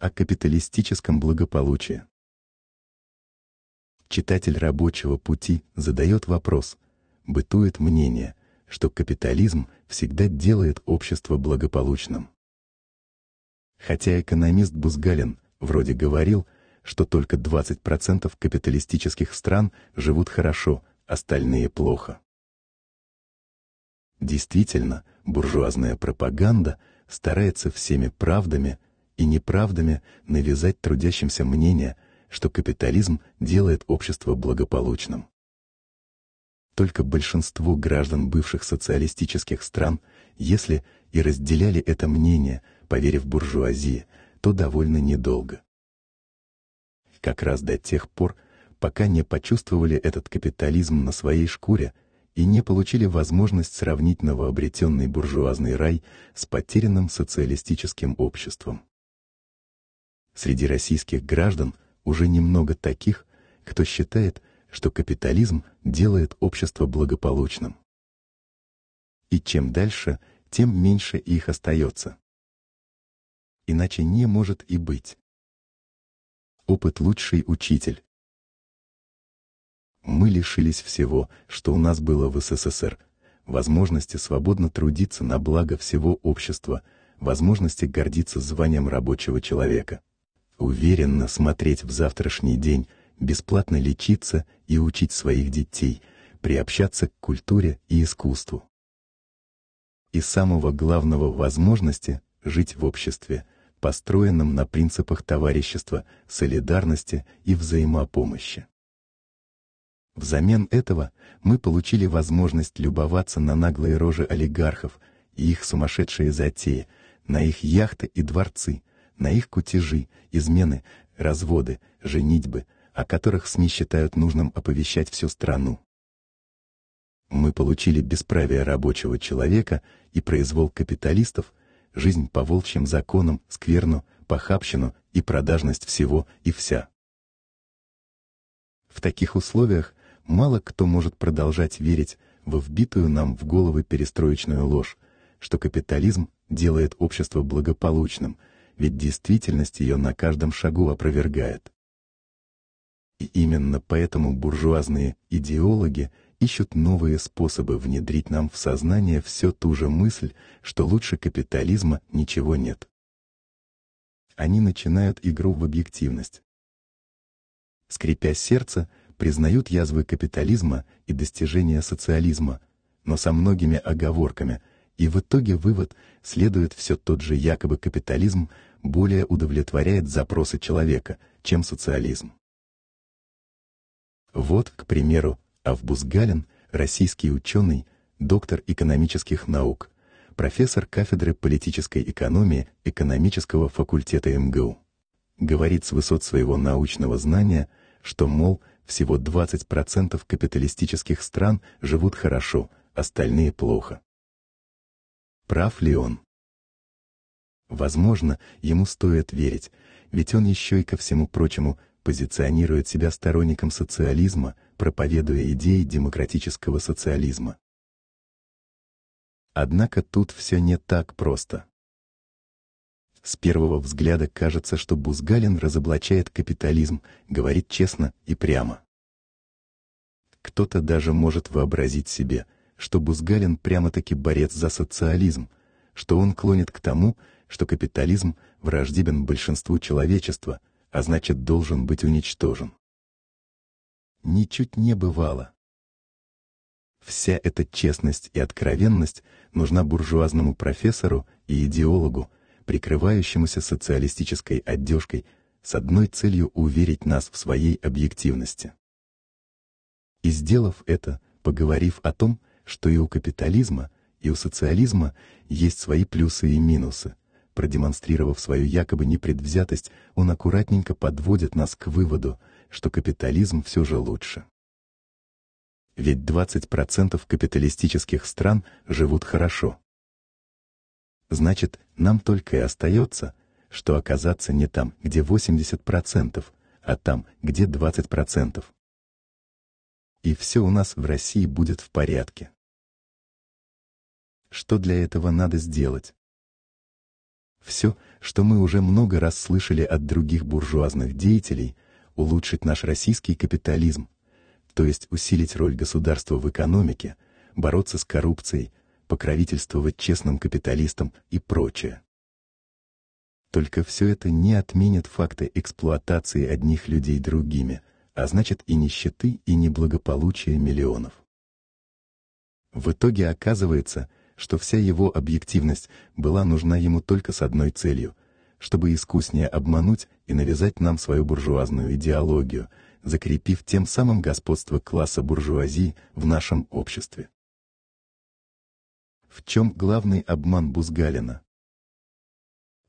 о капиталистическом благополучии. Читатель рабочего пути задает вопрос, бытует мнение, что капитализм всегда делает общество благополучным. Хотя экономист Бузгалин вроде говорил, что только 20% капиталистических стран живут хорошо, остальные плохо. Действительно, буржуазная пропаганда старается всеми правдами и неправдами навязать трудящимся мнение, что капитализм делает общество благополучным. Только большинству граждан бывших социалистических стран, если и разделяли это мнение, поверив буржуазии, то довольно недолго. Как раз до тех пор, пока не почувствовали этот капитализм на своей шкуре и не получили возможность сравнить новообретенный буржуазный рай с потерянным социалистическим обществом. Среди российских граждан уже немного таких, кто считает, что капитализм делает общество благополучным. И чем дальше, тем меньше их остается. Иначе не может и быть. Опыт — лучший учитель. Мы лишились всего, что у нас было в СССР, возможности свободно трудиться на благо всего общества, возможности гордиться званием рабочего человека уверенно смотреть в завтрашний день, бесплатно лечиться и учить своих детей, приобщаться к культуре и искусству. И самого главного возможности жить в обществе, построенном на принципах товарищества, солидарности и взаимопомощи. Взамен этого мы получили возможность любоваться на наглые рожи олигархов и их сумасшедшие затеи, на их яхты и дворцы, на их кутежи, измены, разводы, женитьбы, о которых СМИ считают нужным оповещать всю страну. Мы получили бесправие рабочего человека и произвол капиталистов, жизнь по волчьим законам, скверну, похабщину и продажность всего и вся. В таких условиях мало кто может продолжать верить во вбитую нам в головы перестроечную ложь, что капитализм делает общество благополучным – ведь действительность ее на каждом шагу опровергает. И именно поэтому буржуазные идеологи ищут новые способы внедрить нам в сознание все ту же мысль, что лучше капитализма ничего нет. Они начинают игру в объективность. Скрипя сердце, признают язвы капитализма и достижения социализма, но со многими оговорками, и в итоге вывод следует все тот же якобы капитализм, более удовлетворяет запросы человека, чем социализм. Вот, к примеру, Август Галин, российский ученый, доктор экономических наук, профессор кафедры политической экономии экономического факультета МГУ. Говорит с высот своего научного знания, что, мол, всего 20% капиталистических стран живут хорошо, остальные плохо. Прав ли он? Возможно, ему стоит верить, ведь он еще и ко всему прочему позиционирует себя сторонником социализма, проповедуя идеи демократического социализма. Однако тут все не так просто. С первого взгляда кажется, что Бузгалин разоблачает капитализм, говорит честно и прямо. Кто-то даже может вообразить себе, что Бузгалин прямо-таки борец за социализм, что он клонит к тому, что капитализм враждебен большинству человечества, а значит должен быть уничтожен. Ничуть не бывало. Вся эта честность и откровенность нужна буржуазному профессору и идеологу, прикрывающемуся социалистической одежкой, с одной целью уверить нас в своей объективности. И сделав это, поговорив о том, что и у капитализма – и у социализма есть свои плюсы и минусы. Продемонстрировав свою якобы непредвзятость, он аккуратненько подводит нас к выводу, что капитализм все же лучше. Ведь 20% капиталистических стран живут хорошо. Значит, нам только и остается, что оказаться не там, где 80%, а там, где 20%. И все у нас в России будет в порядке что для этого надо сделать. Все, что мы уже много раз слышали от других буржуазных деятелей, улучшить наш российский капитализм, то есть усилить роль государства в экономике, бороться с коррупцией, покровительствовать честным капиталистам и прочее. Только все это не отменит факты эксплуатации одних людей другими, а значит и нищеты, и неблагополучия миллионов. В итоге оказывается, что вся его объективность была нужна ему только с одной целью — чтобы искуснее обмануть и навязать нам свою буржуазную идеологию, закрепив тем самым господство класса буржуазии в нашем обществе. В чем главный обман Бузгалина?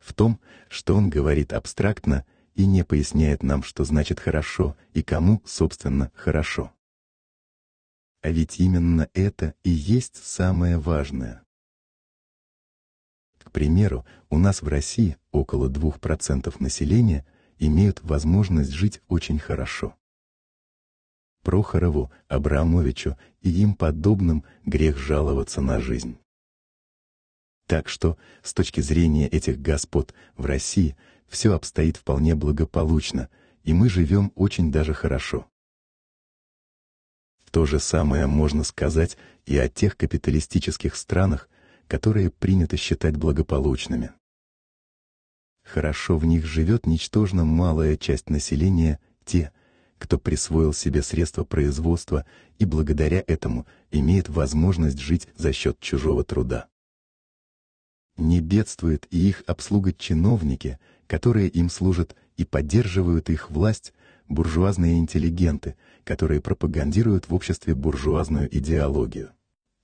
В том, что он говорит абстрактно и не поясняет нам, что значит «хорошо» и кому, собственно, «хорошо». А ведь именно это и есть самое важное. К примеру, у нас в России около 2% населения имеют возможность жить очень хорошо. Прохорову, Абрамовичу и им подобным грех жаловаться на жизнь. Так что, с точки зрения этих господ, в России все обстоит вполне благополучно, и мы живем очень даже хорошо. То же самое можно сказать и о тех капиталистических странах, которые принято считать благополучными. Хорошо в них живет ничтожно малая часть населения, те, кто присвоил себе средства производства и благодаря этому имеет возможность жить за счет чужого труда. Не бедствует и их обслуга чиновники, которые им служат и поддерживают их власть, буржуазные интеллигенты, которые пропагандируют в обществе буржуазную идеологию.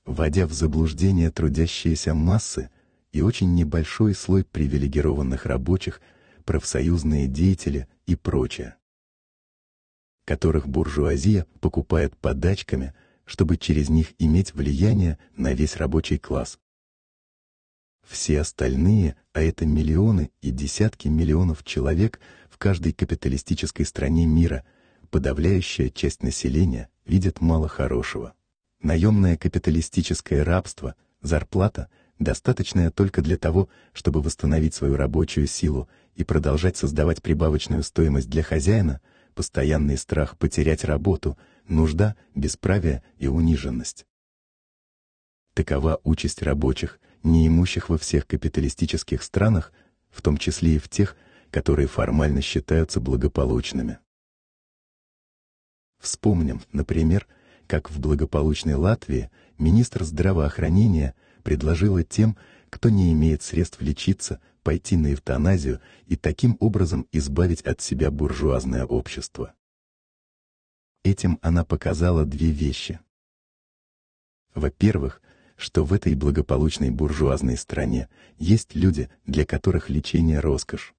Вводя в заблуждение трудящиеся массы и очень небольшой слой привилегированных рабочих, профсоюзные деятели и прочее, которых буржуазия покупает подачками, чтобы через них иметь влияние на весь рабочий класс. Все остальные, а это миллионы и десятки миллионов человек, в каждой капиталистической стране мира подавляющая часть населения видит мало хорошего. Наемное капиталистическое рабство, зарплата, достаточная только для того, чтобы восстановить свою рабочую силу и продолжать создавать прибавочную стоимость для хозяина, постоянный страх потерять работу, нужда, бесправие и униженность. Такова участь рабочих, неимущих во всех капиталистических странах, в том числе и в тех, которые формально считаются благополучными. Вспомним, например, как в благополучной Латвии министр здравоохранения предложила тем, кто не имеет средств лечиться, пойти на эвтаназию и таким образом избавить от себя буржуазное общество. Этим она показала две вещи. Во-первых, что в этой благополучной буржуазной стране есть люди, для которых лечение — роскошь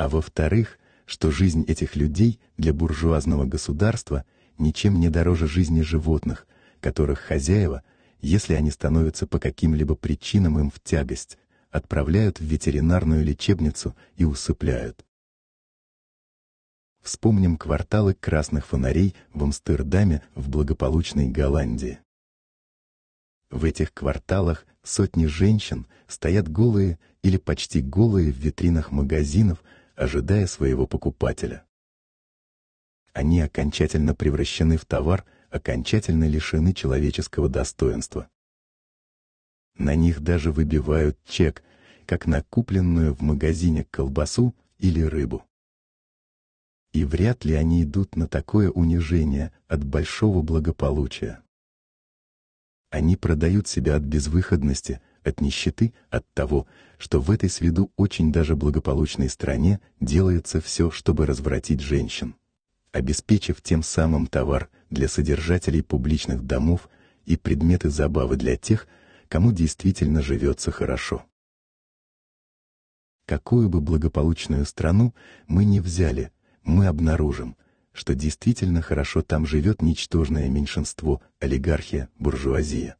а во-вторых, что жизнь этих людей для буржуазного государства ничем не дороже жизни животных, которых хозяева, если они становятся по каким-либо причинам им в тягость, отправляют в ветеринарную лечебницу и усыпляют. Вспомним кварталы красных фонарей в Амстердаме в благополучной Голландии. В этих кварталах сотни женщин стоят голые или почти голые в витринах магазинов, ожидая своего покупателя. Они окончательно превращены в товар, окончательно лишены человеческого достоинства. На них даже выбивают чек, как на купленную в магазине колбасу или рыбу. И вряд ли они идут на такое унижение от большого благополучия. Они продают себя от безвыходности, от нищеты, от того, что в этой с виду очень даже благополучной стране делается все, чтобы развратить женщин, обеспечив тем самым товар для содержателей публичных домов и предметы забавы для тех, кому действительно живется хорошо. Какую бы благополучную страну мы ни взяли, мы обнаружим, что действительно хорошо там живет ничтожное меньшинство, олигархия, буржуазия.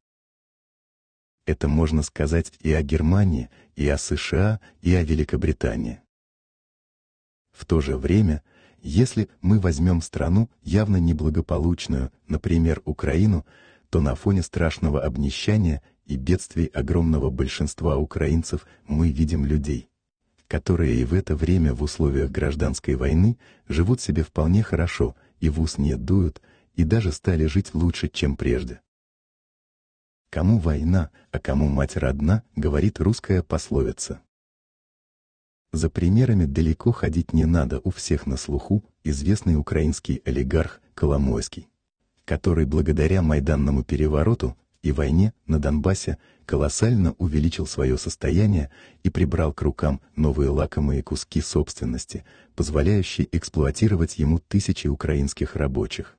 Это можно сказать и о Германии, и о США, и о Великобритании. В то же время, если мы возьмем страну, явно неблагополучную, например, Украину, то на фоне страшного обнищания и бедствий огромного большинства украинцев мы видим людей, которые и в это время в условиях гражданской войны живут себе вполне хорошо, и в ус не дуют, и даже стали жить лучше, чем прежде. Кому война, а кому мать родна, говорит русская пословица. За примерами далеко ходить не надо, у всех на слуху известный украинский олигарх Коломойский, который благодаря Майданному перевороту и войне на Донбассе колоссально увеличил свое состояние и прибрал к рукам новые лакомые куски собственности, позволяющие эксплуатировать ему тысячи украинских рабочих.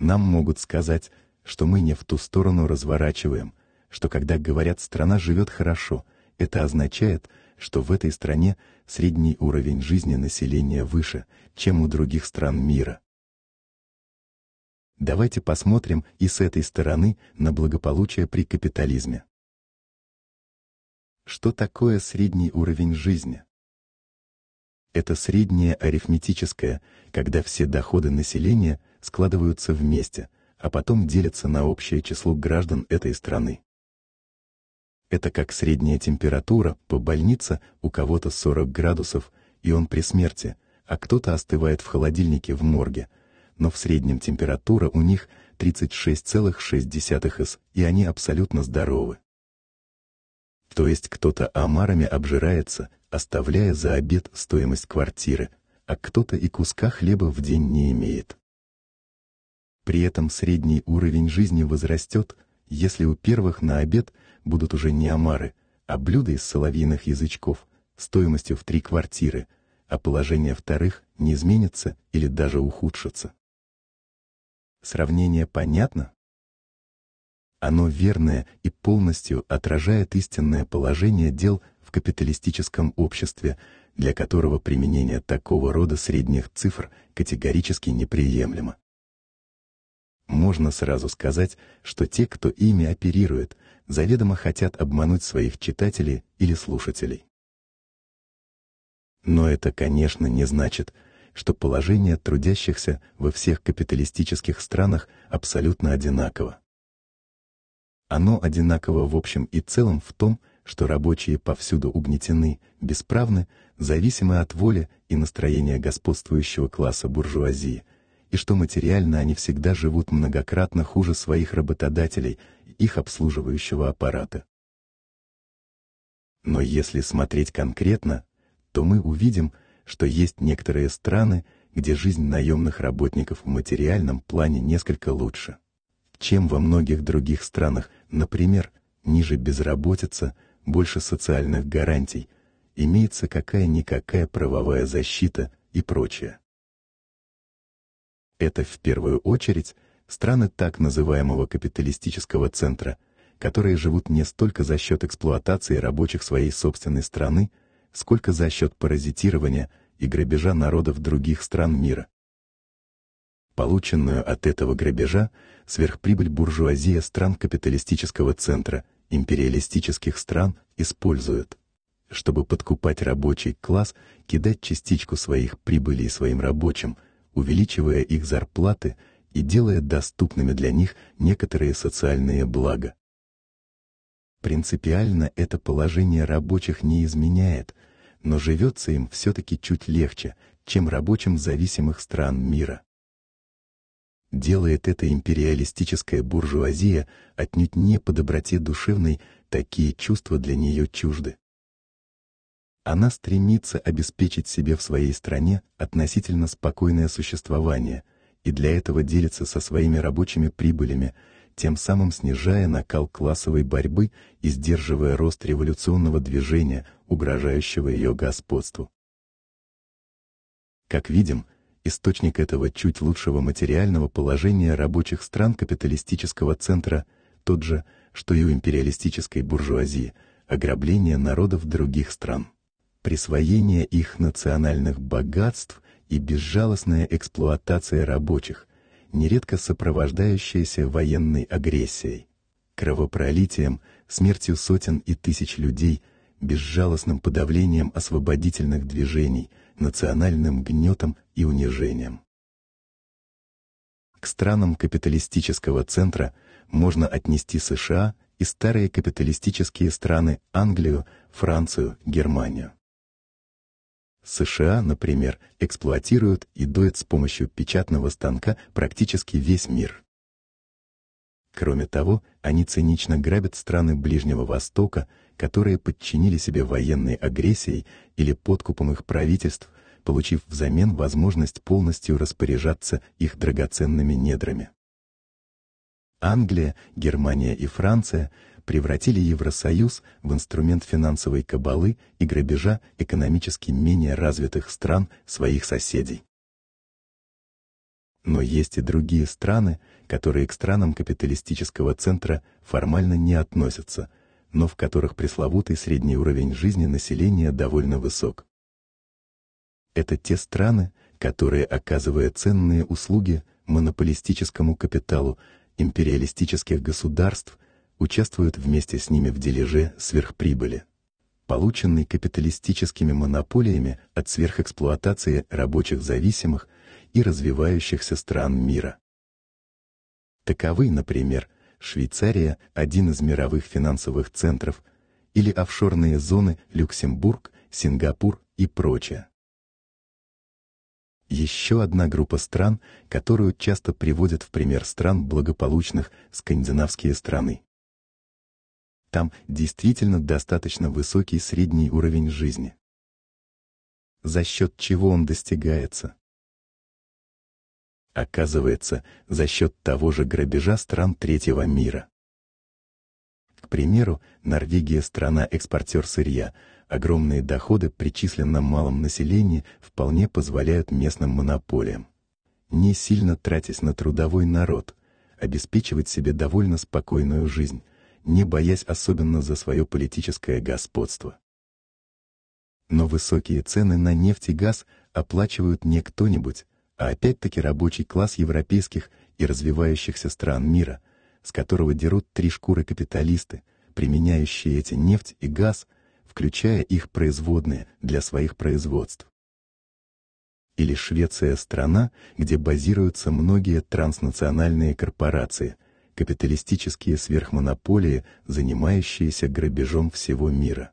Нам могут сказать, что мы не в ту сторону разворачиваем, что когда говорят «страна живет хорошо», это означает, что в этой стране средний уровень жизни населения выше, чем у других стран мира. Давайте посмотрим и с этой стороны на благополучие при капитализме. Что такое средний уровень жизни? Это среднее арифметическое, когда все доходы населения складываются вместе, а потом делятся на общее число граждан этой страны. Это как средняя температура по больнице у кого-то 40 градусов, и он при смерти, а кто-то остывает в холодильнике в морге, но в среднем температура у них 36,6 С, и они абсолютно здоровы. То есть кто-то омарами обжирается, оставляя за обед стоимость квартиры, а кто-то и куска хлеба в день не имеет. При этом средний уровень жизни возрастет, если у первых на обед будут уже не омары, а блюда из соловьиных язычков стоимостью в три квартиры, а положение вторых не изменится или даже ухудшится. Сравнение понятно? Оно верное и полностью отражает истинное положение дел в капиталистическом обществе, для которого применение такого рода средних цифр категорически неприемлемо. Можно сразу сказать, что те, кто ими оперирует, заведомо хотят обмануть своих читателей или слушателей. Но это, конечно, не значит, что положение трудящихся во всех капиталистических странах абсолютно одинаково. Оно одинаково в общем и целом в том, что рабочие повсюду угнетены, бесправны, зависимы от воли и настроения господствующего класса буржуазии – и что материально они всегда живут многократно хуже своих работодателей и их обслуживающего аппарата. Но если смотреть конкретно, то мы увидим, что есть некоторые страны, где жизнь наемных работников в материальном плане несколько лучше, чем во многих других странах, например, ниже безработица, больше социальных гарантий, имеется какая-никакая правовая защита и прочее. Это в первую очередь страны так называемого капиталистического центра, которые живут не столько за счет эксплуатации рабочих своей собственной страны, сколько за счет паразитирования и грабежа народов других стран мира. Полученную от этого грабежа сверхприбыль буржуазия стран капиталистического центра, империалистических стран использует, чтобы подкупать рабочий класс, кидать частичку своих прибылей своим рабочим – увеличивая их зарплаты и делая доступными для них некоторые социальные блага. Принципиально это положение рабочих не изменяет, но живется им все-таки чуть легче, чем рабочим зависимых стран мира. Делает эта империалистическая буржуазия отнюдь не по доброте душевной, такие чувства для нее чужды. Она стремится обеспечить себе в своей стране относительно спокойное существование и для этого делится со своими рабочими прибылями, тем самым снижая накал классовой борьбы и сдерживая рост революционного движения, угрожающего ее господству. Как видим, источник этого чуть лучшего материального положения рабочих стран капиталистического центра тот же, что и у империалистической буржуазии – ограбление народов других стран присвоение их национальных богатств и безжалостная эксплуатация рабочих, нередко сопровождающаяся военной агрессией, кровопролитием, смертью сотен и тысяч людей, безжалостным подавлением освободительных движений, национальным гнетом и унижением. К странам капиталистического центра можно отнести США и старые капиталистические страны Англию, Францию, Германию. США, например, эксплуатируют и доят с помощью печатного станка практически весь мир. Кроме того, они цинично грабят страны Ближнего Востока, которые подчинили себе военной агрессией или подкупом их правительств, получив взамен возможность полностью распоряжаться их драгоценными недрами. Англия, Германия и Франция превратили Евросоюз в инструмент финансовой кабалы и грабежа экономически менее развитых стран своих соседей. Но есть и другие страны, которые к странам капиталистического центра формально не относятся, но в которых пресловутый средний уровень жизни населения довольно высок. Это те страны, которые, оказывая ценные услуги монополистическому капиталу империалистических государств, участвуют вместе с ними в дележе сверхприбыли, полученной капиталистическими монополиями от сверхэксплуатации рабочих зависимых и развивающихся стран мира. Таковы, например, Швейцария, один из мировых финансовых центров, или офшорные зоны Люксембург, Сингапур и прочее. Еще одна группа стран, которую часто приводят в пример стран благополучных скандинавские страны. Там действительно достаточно высокий средний уровень жизни. За счет чего он достигается? Оказывается, за счет того же грабежа стран третьего мира. К примеру, Норвегия — страна-экспортер сырья. Огромные доходы при численно малом населении вполне позволяют местным монополиям. Не сильно тратясь на трудовой народ, обеспечивать себе довольно спокойную жизнь, не боясь особенно за свое политическое господство. Но высокие цены на нефть и газ оплачивают не кто-нибудь, а опять-таки рабочий класс европейских и развивающихся стран мира, с которого дерут три шкуры капиталисты, применяющие эти нефть и газ, включая их производные для своих производств. Или Швеция — страна, где базируются многие транснациональные корпорации, капиталистические сверхмонополии, занимающиеся грабежом всего мира.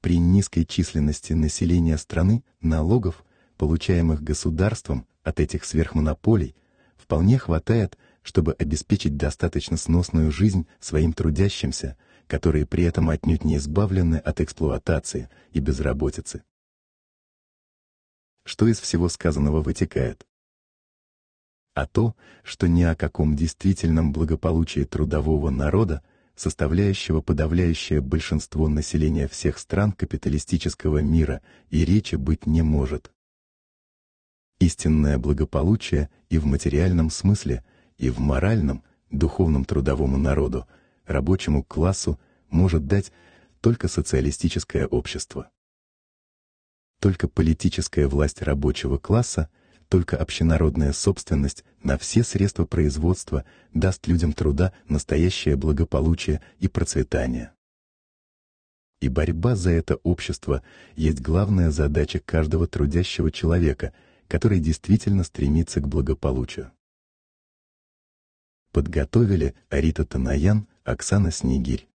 При низкой численности населения страны налогов, получаемых государством от этих сверхмонополий, вполне хватает, чтобы обеспечить достаточно сносную жизнь своим трудящимся, которые при этом отнюдь не избавлены от эксплуатации и безработицы. Что из всего сказанного вытекает? а то, что ни о каком действительном благополучии трудового народа, составляющего подавляющее большинство населения всех стран капиталистического мира, и речи быть не может. Истинное благополучие и в материальном смысле, и в моральном, духовном трудовому народу, рабочему классу может дать только социалистическое общество. Только политическая власть рабочего класса – только общенародная собственность на все средства производства даст людям труда настоящее благополучие и процветание. И борьба за это общество есть главная задача каждого трудящего человека, который действительно стремится к благополучию. Подготовили Арита Танаян, Оксана Снегирь.